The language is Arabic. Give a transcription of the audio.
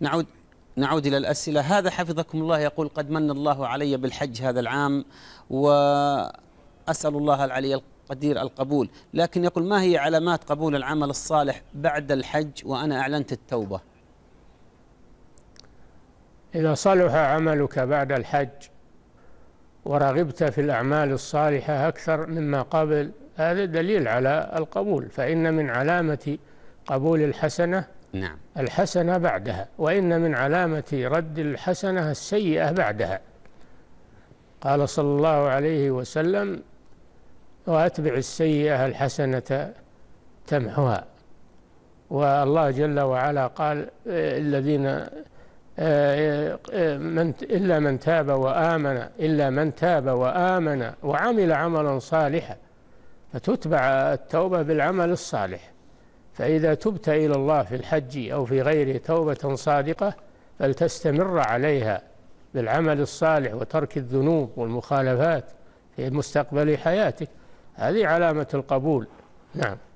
نعود نعود إلى الأسئلة هذا حفظكم الله يقول قد من الله علي بالحج هذا العام وأسأل الله العلي القدير القبول لكن يقول ما هي علامات قبول العمل الصالح بعد الحج وأنا أعلنت التوبة إذا صلح عملك بعد الحج ورغبت في الأعمال الصالحة أكثر مما قبل هذا دليل على القبول فإن من علامة قبول الحسنة نعم الحسنة بعدها وإن من علامة رد الحسنة السيئة بعدها قال صلى الله عليه وسلم وأتبع السيئة الحسنة تمحها والله جل وعلا قال الذين آه، آه، آه، من إلا من تاب وآمن إلا من تاب وآمن وعمل عملا صالحا فتتبع التوبة بالعمل الصالح فإذا تبت إلى الله في الحج أو في غيره توبة صادقة فلتستمر عليها بالعمل الصالح وترك الذنوب والمخالفات في مستقبل حياتك هذه علامة القبول نعم